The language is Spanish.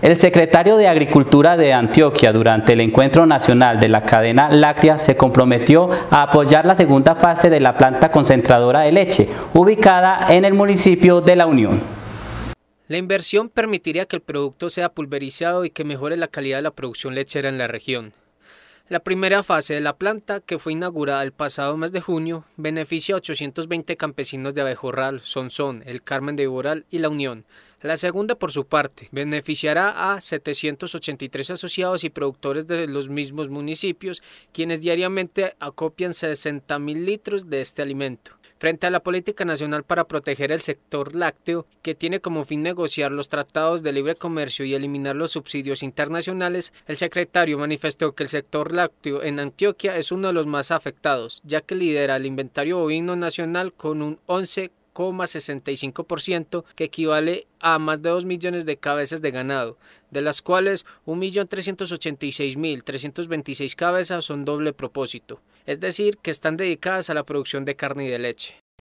El secretario de Agricultura de Antioquia durante el encuentro nacional de la cadena láctea se comprometió a apoyar la segunda fase de la planta concentradora de leche, ubicada en el municipio de La Unión. La inversión permitiría que el producto sea pulverizado y que mejore la calidad de la producción lechera en la región. La primera fase de la planta, que fue inaugurada el pasado mes de junio, beneficia a 820 campesinos de Abejorral, Sonsón, El Carmen de Iboral y La Unión. La segunda, por su parte, beneficiará a 783 asociados y productores de los mismos municipios, quienes diariamente acopian 60.000 litros de este alimento frente a la política nacional para proteger el sector lácteo, que tiene como fin negociar los tratados de libre comercio y eliminar los subsidios internacionales, el secretario manifestó que el sector lácteo en Antioquia es uno de los más afectados, ya que lidera el inventario bovino nacional con un 11 65% que equivale a más de 2 millones de cabezas de ganado, de las cuales 1.386.326 cabezas son doble propósito, es decir, que están dedicadas a la producción de carne y de leche.